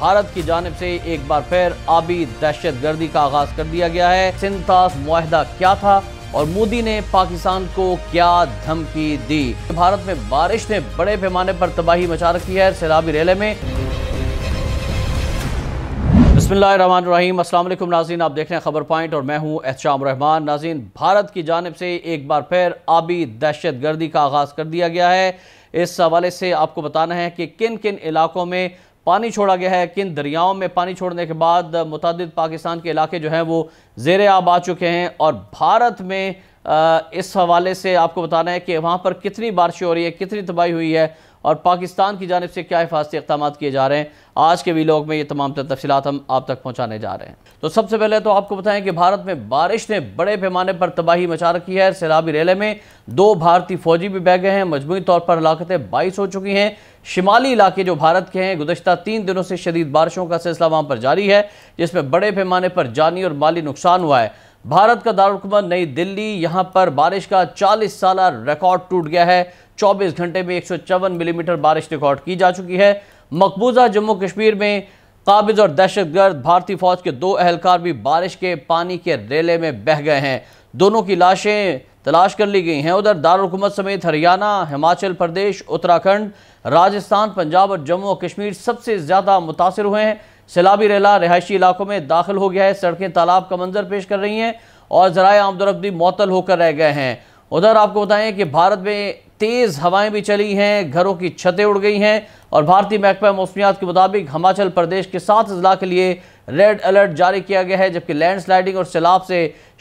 भारत की जानब से एक बार फिर आबी दहशत गर्दी का आगाज कर दिया गया है सिंतास माहिदा क्या था और मोदी ने पाकिस्तान को क्या धमकी दी भारत में बारिश ने बड़े पैमाने पर तबाही मचा रखी है सैलाबी रेले में बसमीम अल्लाम नाजीन आप देख रहे हैं खबर पॉइंट और मैं हूँ एहतशाम रहमान नाजीन भारत की जानब से एक बार फिर आबी दहशत गर्दी का आगाज़ कर दिया गया है इस हवाले से आपको बताना है कि किन किन इलाकों में पानी छोड़ा गया है किन दरियाओं में पानी छोड़ने के बाद मुतद पाकिस्तान के इलाके जो हैं वो जेर आब आ चुके हैं और भारत में इस हवाले से आपको बताना है कि वहाँ पर कितनी बारिश हो रही है कितनी तबाही हुई है और पाकिस्तान की जानब से क्या हिफाजती इकदाम किए जा रहे हैं आज के वीलॉग में ये तमाम तफसी तफसीत हम आप तक पहुँचाने जा रहे हैं तो सबसे पहले तो आपको बताएं कि भारत में बारिश ने बड़े पैमाने पर तबाही मचा रखी है सैलाबी रेले में दो भारतीय फौजी भी बह गए हैं मजमू तौर पर हलाकतें बाईस हो चुकी हैं शिमाली इलाके जो भारत के हैं गुजशत तीन दिनों से शदीद बारिशों का सिलसिला वहाँ पर जारी है जिसमें बड़े पैमाने पर जानी और माली नुकसान हुआ है भारत का दारकूमत नई दिल्ली यहाँ पर बारिश का चालीस साल रिकॉर्ड टूट गया है 24 घंटे में एक मिलीमीटर बारिश रिकॉर्ड की जा चुकी है मकबूजा जम्मू कश्मीर में काबिज और दहशतगर्द भारतीय फौज के दो अहलकार भी बारिश के पानी के रेले में बह गए हैं दोनों की लाशें तलाश कर ली गई हैं उधर दारकूमत समेत हरियाणा हिमाचल प्रदेश उत्तराखंड राजस्थान पंजाब और जम्मू और कश्मीर सबसे ज़्यादा मुतासर हुए हैं सैलाबी रेला रिहायशी इलाकों में दाखिल हो गया है सड़कें तालाब का मंजर पेश कर रही हैं और ज़रा भी मअतल होकर रह गए हैं उधर आपको बताएं कि भारत में तेज़ हवाएं भी चली हैं घरों की छतें उड़ गई हैं और भारतीय महकमा मौसमियात के मुताबिक हिमाचल प्रदेश के सात अजला के लिए रेड अलर्ट जारी किया गया है जबकि लैंडस्लाइडिंग और सैलाब से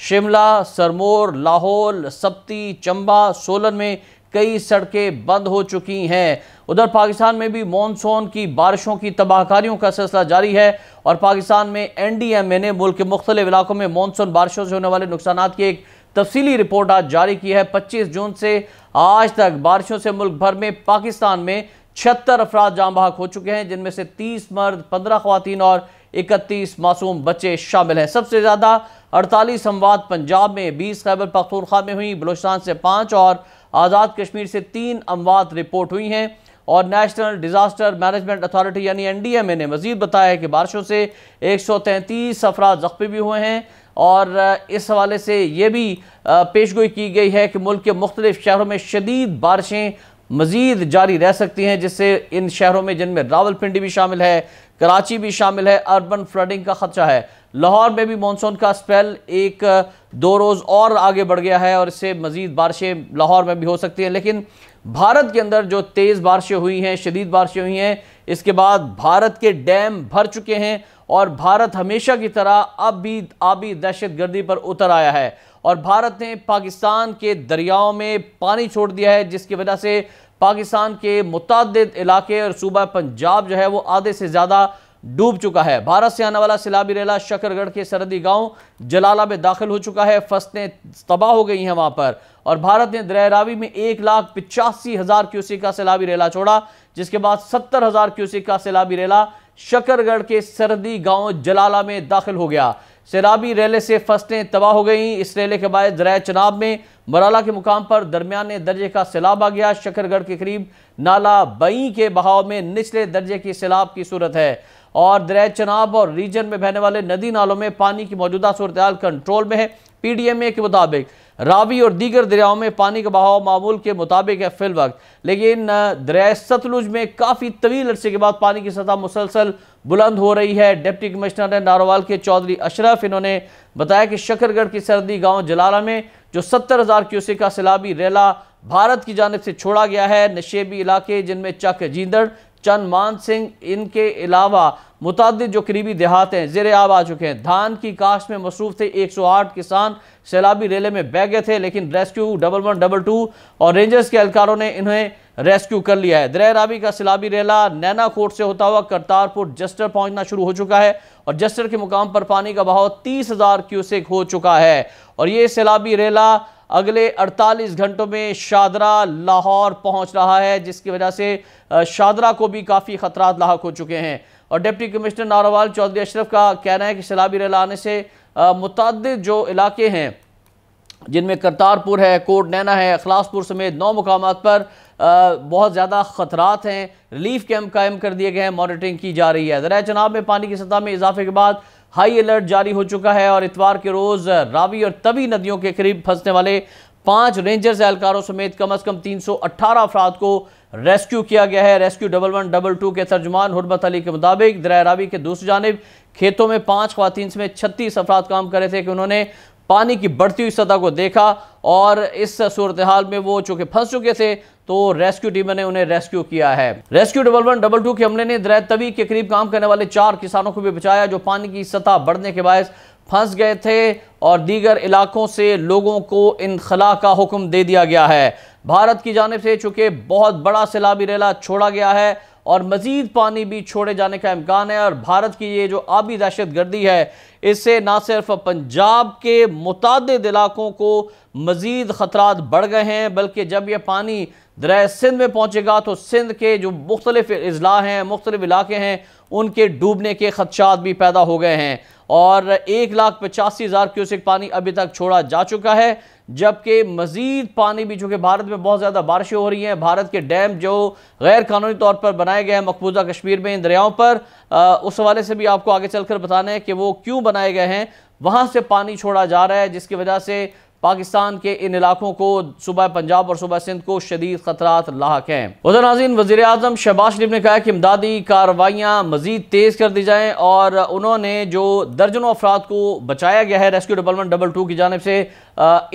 शिमला सरमोर लाहौल सप्ती चंबा सोलन में कई सड़कें बंद हो चुकी हैं उधर पाकिस्तान में भी मानसून की बारिशों की तबाहकारियों का सिलसिला जारी है और पाकिस्तान में एन डी एम ए ने मुल्क के मुख्तलिफ इलाकों में मानसून बारिशों से होने वाले नुकसान की एक तफसीली रिपोर्ट आज जारी की है 25 जून से आज तक बारिशों से मुल्क भर में पाकिस्तान में छिहत्तर अफराद जाम बहक हो चुके हैं जिनमें से 30 मर्द 15 खुवान और 31 मासूम बच्चे शामिल हैं सबसे ज़्यादा 48 हमवाद पंजाब में 20 खैबर पखतूरखा में हुई बलोचिस्तान से पाँच और आज़ाद कश्मीर से तीन अमवात रिपोर्ट हुई हैं और नेशनल डिज़ास्टर मैनेजमेंट अथॉरिटी यानी एन डी एम ए ने मजीद बताया है कि बारिशों से एक सौ तैंतीस अफराद जख्मी भी हुए हैं और इस हवाले से ये भी पेश गोई की गई है कि मुल्क के मुख्तलिफ शहरों में शदीद बारिशें मज़ीद जारी रह सकती हैं जिससे इन शहरों में जिनमें रावलपिंडी भी शामिल है कराची भी शामिल है अर्बन फ्लडिंग का ख़दशा है लाहौर में भी मानसून का स्पेल एक दो रोज़ और आगे बढ़ गया है और इससे मज़ीद बारिशें लाहौर में भी हो सकती हैं लेकिन भारत के अंदर जो तेज़ बारिशें हुई हैं शदीद बारिशें हुई हैं इसके बाद भारत के डैम भर चुके हैं और भारत हमेशा की तरह अब भी आबी दहशत गर्दी पर उतर आया है और भारत ने पाकिस्तान के दरियाओं में पानी छोड़ दिया है जिसकी वजह से पाकिस्तान के मुतद इलाके और सूबा पंजाब जो है वो आधे से ज़्यादा डूब चुका है भारत से आने वाला सिलाबी रेला शकरगढ़ के सरदी गांव जलाला में दाखिल हो चुका है फसलें तबाह हो गई हैं वहां पर और भारत ने दरहरावी में एक लाख पिचासी हज़ार क्यूसिक का सिलाबी रेला छोड़ा जिसके बाद सत्तर हज़ार क्यूसिक का सिलाबी रेला शकरगढ़ के सरदी गांव जलाला में दाखिल हो गया सैलाबी रेले से फसलें तबाह हो गई इस रेले के बाद दरिया चनाब में मराला के मुकाम पर दरमियाने दर्जे का सैलाब आ गया शकरगढ़ के करीब नाला बई के बहाव में निचले दर्जे की सैलाब की सूरत है और दरिया चनाब और रीजन में बहने वाले नदी नालों में पानी की मौजूदा सूरत कंट्रोल में है पीडीएमए के मुताबिक रावी और दीगर दरियाओं में पानी का बहाव मामूल के मुताबिक है फिल वक्त लेकिन दरिया सतलुज में काफ़ी तवील अरसे के बाद पानी की सतह मुसलसल बुलंद हो रही है डिप्टी कमिश्नर ने नारोवाल के चौधरी अशरफ इन्होंने बताया कि शकरगढ़ की सरदी गाँव जलाला में जो सत्तर हज़ार क्यूसिक का सैलाबी रेला भारत की जानब से छोड़ा गया है नशेबी इलाके जिनमें चक जींदड़ चंद मान सिंह इनके अलावा मुतद जो करीबी देहात हैं जेर आब आ चुके हैं धान की काश्त में मसरूफ थे 108 किसान सैलाबी रेले में बह गए थे लेकिन rescue double one double two और रेंजर्स के एहलकारों ने इन्हें रेस्क्यू कर लिया है दर राबी का सैलाबी रेला नैना कोट से होता हुआ करतारपुर जस्टर पहुंचना शुरू हो चुका है और जस्टर के मुकाम पर पानी का बहाव तीस हज़ार क्यूसेक हो चुका है और ये सैलाबी रेला अगले 48 घंटों में शादरा लाहौर पहुंच रहा है जिसकी वजह से शादरा को भी काफ़ी खतरा लाक हो चुके हैं और डिप्टी कमिश्नर नारोवाल चौधरी अशरफ का कहना है कि सैलाबी रेल आने से मुतद जो इलाके हैं जिनमें करतारपुर है कोट नैना है अखलासपुर समेत नौ मकाम पर आ, बहुत ज़्यादा ख़तरात हैं रिलीफ कैंप कायम कर दिए गए हैं मॉनिटरिंग की जा रही है ज़रा चनाब में पानी की सतह में इजाफे के बाद हाई अलर्ट जारी हो चुका है और इतवार के रोज़ रावी और तवी नदियों के करीब फंसने वाले पांच रेंजर्स एहलकारों समेत कम अज कम तीन अफराद को रेस्क्यू किया गया है rescue double one double two के तर्जुमान हरबत अली के मुताबिक रावी के दूसरी जानब खेतों में पांच खुवान समेत छत्तीस अफराद काम करे थे कि उन्होंने पानी की बढ़ती हुई सतह को देखा और इस सूरत हाल में वो चूंकि फंस चुके थे तो रेस्क्यू टीम ने उन्हें रेस्क्यू किया है rescue double one double two के हमले ने दरअ तवी के करीब काम करने वाले चार किसानों को भी बचाया जो पानी की सतह बढ़ने के बायस फंस गए थे और दीगर इलाकों से लोगों को इनखला का हुक्म दे दिया गया है भारत की जानब से चूंकि बहुत बड़ा सैलाबी रेला छोड़ा गया है और मज़ीद पानी भी छोड़े जाने का इम्कान है और भारत की ये जो आबी दहशत गर्दी है इससे ना सिर्फ पंजाब के मुतद इलाकों को मज़ीद ख़तरा बढ़ गए हैं बल्कि जब यह पानी दरए सिंध में पहुँचेगा तो सिंध के जो मुख्तलिफ अजला हैं मुख्तलिफ इलाके हैं उनके डूबने के ख़दशात भी पैदा हो गए हैं और एक लाख पचासी हज़ार क्यूसिक पानी अभी तक छोड़ा जा चुका है जबकि मज़ीद पानी भी चूँकि भारत में बहुत ज़्यादा बारिशें हो रही हैं भारत के डैम जो गैर कानूनी तौर पर बनाए गए हैं मकबूजा कश्मीर में इन दरियाओं पर आ, उस हवाले से भी आपको आगे चलकर बताना है कि वो क्यों बनाए गए हैं वहाँ से पानी छोड़ा जा रहा है जिसकी वजह से पाकिस्तान के इन इलाकों को सुबह पंजाब और सुबह सिंध को शदीद खतरा लाक हैं उधर नाजीन वजी अजम शहबाज शरीफ ने कहा कि इमदादी कार्रवाइयाँ मजीद तेज़ कर दी जाएँ और उन्होंने जो दर्जनों अफराद को बचाया गया है रेस्क्यू डेवलपमेंट डबल टू की जानब से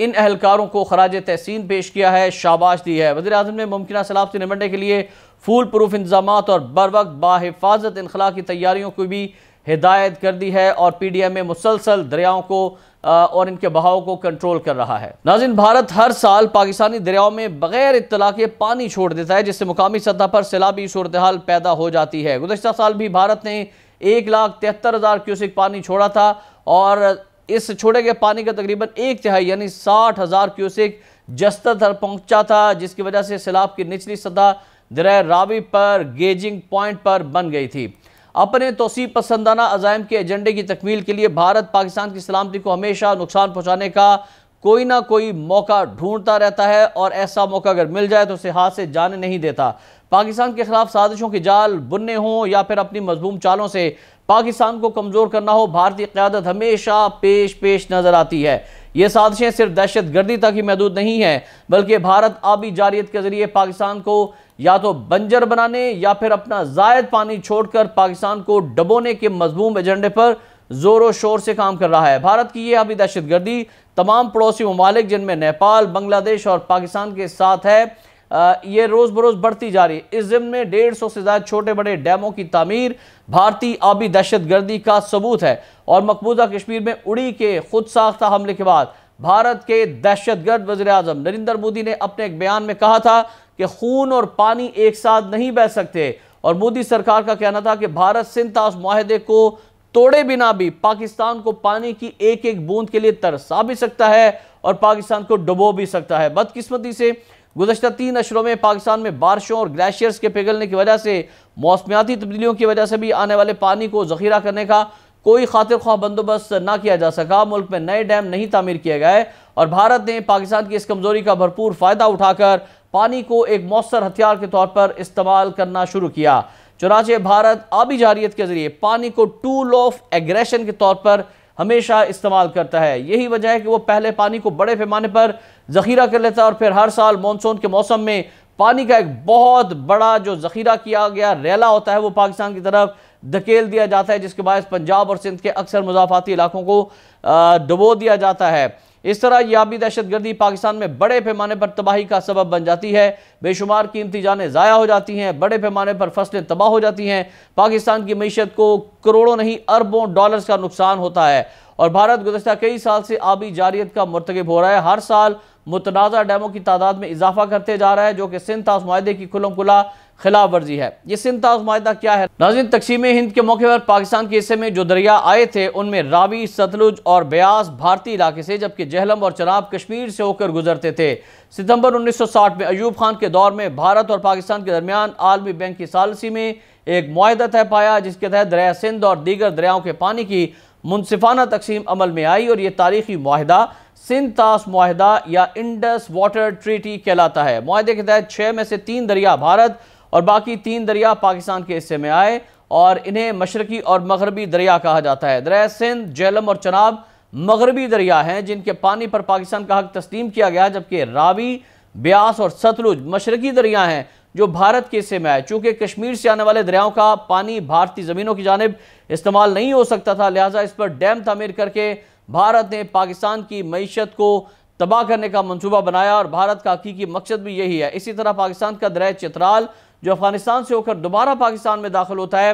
इन अहलकारों को खराज तहसीन पेश किया है शाबाश दी है वजी अजम ने मुमकिन सैलाब से निमटने के लिए फूल प्रूफ इंतजाम और बर वक्त बाहिफाजत इनखला की तैयारियों को भी हिदायत कर दी है और पी डी एम में मुसलसल दरियाओं को और इनके बहाव को कंट्रोल कर रहा है नाजिन भारत हर साल पाकिस्तानी दरियाओं में बगैर इतला के पानी छोड़ देता है जिससे मुकामी सतह पर सैलाबी सूरत हाल पैदा हो जाती है गुजशत साल भी भारत ने एक लाख तिहत्तर हज़ार क्यूसिक पानी छोड़ा था और इस छोड़े गए पानी का तकरीबन एक तिहाई यानी साठ हज़ार क्यूसिक जस्तर तक पहुंचा था जिसकी वजह से सैलाब की निचली सतह दरिया रावी पर गेजिंग पॉइंट पर बन गई थी अपने तोसी पसंदाना अजायम के एजेंडे की तकमील के लिए भारत पाकिस्तान की सलामती को हमेशा नुकसान पहुँचाने का कोई ना कोई मौका ढूंढता रहता है और ऐसा मौका अगर मिल जाए तो उसे हाथ से जाने नहीं देता पाकिस्तान के खिलाफ साजिशों के जाल बुनने हों या फिर अपनी मजबूम चालों से पाकिस्तान को कमज़ोर करना हो भारतीय क्यादत हमेशा पेश पेश नज़र आती है ये साजिशें सिर्फ दहशत गर्दी तक ही महदूद नहीं हैं बल्कि भारत आबी जारियत के ज़रिए पाकिस्तान को या तो बंजर बनाने या फिर अपना जायद पानी छोड़कर पाकिस्तान को डबोने के मजमूम एजेंडे पर जोरों शोर से काम कर रहा है भारत की यह अभी दहशत गर्दी तमाम पड़ोसी ममालिक जिनमें नेपाल बांग्लादेश और पाकिस्तान के साथ है ये रोज़ बरोज़ बढ़ती जा रही है इस जिम में डेढ़ सौ से ज़्यादा छोटे बड़े डैमों की तमीर भारतीय आबी दहशत गर्दी का सबूत है और मकबूजा कश्मीर में उड़ी के खुद साख्ता हमले के बाद भारत के दहशत गर्द अजम नरेंद्र मोदी ने अपने एक बयान में कहा था कि खून और पानी एक साथ नहीं बह सकते और मोदी सरकार का कहना था कि भारत सिंध ताश माहे को तोड़े बिना भी पाकिस्तान को पानी की एक एक बूंद के लिए तरसा भी सकता है और पाकिस्तान को डुबो भी सकता है बदकिस्मती से गुजशत तीन अशरों में पाकिस्तान में बारिशों और ग्लेशियर्स के पिघलने की वजह से मौसमियाती तब्दीलियों की वजह से भी आने वाले पानी को जखीरा करने का कोई खातिर ख्वा बंदोबस्त ना किया जा सका मुल्क में नए डैम नहीं तामीर किए गए और भारत ने पाकिस्तान की इस कमज़ोरी का भरपूर फ़ायदा उठाकर पानी को एक मौसर हथियार के तौर पर इस्तेमाल करना शुरू किया चुनाचे भारत आबी जारियत के जरिए पानी को टूल ऑफ एग्रेशन के तौर पर हमेशा इस्तेमाल करता है यही वजह है कि वो पहले पानी को बड़े पैमाने पर जखीरा कर लेता है और फिर हर साल मानसून के मौसम में पानी का एक बहुत बड़ा जो जखीरा किया गया रैला होता है वो पाकिस्तान की तरफ धकेल दिया जाता है जिसके बायस पंजाब और सिंध के अक्सर मुजाफाती इलाकों को डुबो दिया जाता है इस तरह यह आबी दहशतगर्दी पाकिस्तान में बड़े पैमाने पर तबाही का सबब बन जाती है बेशुमार कीमती जानें ज़ाया हो जाती हैं बड़े पैमाने पर फसलें तबाह हो जाती हैं पाकिस्तान की मीशत को करोड़ों नहीं अरबों डॉलर्स का नुकसान होता है और भारत गुजशत कई साल से आबी जारियत का मरतकब हो रहा है हर साल मुतनाज़ डैमों की तादाद में इजाफा करते जा रहा है जो कि सिंध ताज की खुलम खुला खिलाफ वर्जी है ये सिंताज माहा क्या है नाजिन तकसीम हिंद के मौके पर पाकिस्तान के हिस्से में जो दरिया आए थे उनमें रावी सतलुज और ब्यास भारतीय इलाके से जबकि जहलम और चनाब कश्मीर से होकर गुजरते थे सितंबर 1960 में अयूब खान के दौर में भारत और पाकिस्तान के दरमियान आलमी बैंक की सालसी में एक माहा तय पाया जिसके तहत दरिया सिंध और दीगर दरियाओं के पानी की मुनसिफाना तकसीम अमल में आई और ये तारीखी माहा सिंध तास माहा या इंडस वाटर ट्रीटी कहलाता है माहे के तहत छः में से तीन दरिया भारत और बाकी तीन दरिया पाकिस्तान के हिस्से में आए और इन्हें मशरकी और मगरबी दरिया कहा जाता है दरिया सिंध जेलम और चनाब मगरबी दरिया हैं जिनके पानी पर पाकिस्तान का हक तस्लीम किया गया जबकि रावी ब्यास और सतलुज मशरकी दरिया हैं जो भारत के हिस्से में आए चूंकि कश्मीर से आने वाले दरियाओं का पानी भारतीय ज़मीनों की जानब इस्तेमाल नहीं हो सकता था लिहाजा इस पर डैम तमीर करके भारत ने पाकिस्तान की मीशत को तबाह करने का मंसूबा बनाया और भारत का हकीकी मकसद भी यही है इसी तरह पाकिस्तान का दरिया चित्राल जो अफगानिस्तान से होकर दोबारा पाकिस्तान में दाखिल होता है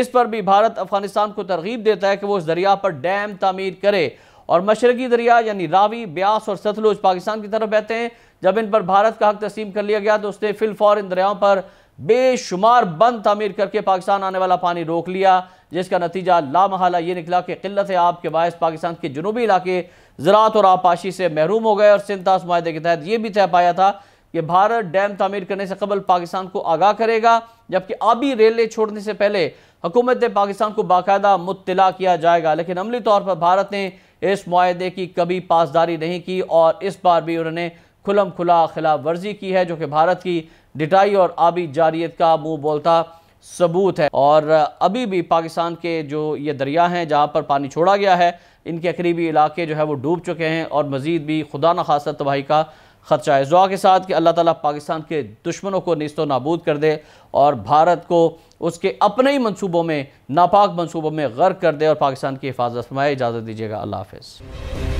इस पर भी भारत अफगानिस्तान को तरगीब देता है कि वो इस दरिया पर डैम तमीर करे और मशरकी दरिया यानी रावी ब्यास और सतलुज पाकिस्तान की तरफ बहते हैं जब इन पर भारत का हक तस्लीम कर लिया गया तो उसने फिलफौर इन दरियाओं पर बेशुमार बंद तमीर करके पाकिस्तान आने वाला पानी रोक लिया जिसका नतीजा लामहला ये निकला कि किल्लत आब के बायस पाकिस्तान के जनूबी इलाके ज़रात और आपाशी से महरूम हो गए और सिंतास माहे के तहत ये भी तय पाया था ये भारत डैम तामीर करने से कबल पाकिस्तान को आगाह करेगा जबकि आबी रेलें छोड़ने से पहले हुकूमत पाकिस्तान को बाकायदा मुतला किया जाएगा लेकिन अमली तौर पर भारत ने इस माहे की कभी पासदारी नहीं की और इस बार भी उन्होंने खुलम खुला खिलाफ वर्जी की है जो कि भारत की डिटाई और आबी जारियत का मुँह बोलता सबूत है और अभी भी पाकिस्तान के जो ये दरिया हैं जहाँ पर पानी छोड़ा गया है इनके करीबी इलाके जो है वो डूब चुके हैं और मज़ीद भी खुदा न खासा तबाही का ख़दशा है दुआ के साथ कि अल्लाह ताला पाकिस्तान के दुश्मनों को नस्त नाबूद कर दे और भारत को उसके अपने ही मनसूबों में नापाक मनसूबों में गर्क कर दे और पाकिस्तान की हिफाजत में इजाज़त दीजिएगा अल्लाह हाफ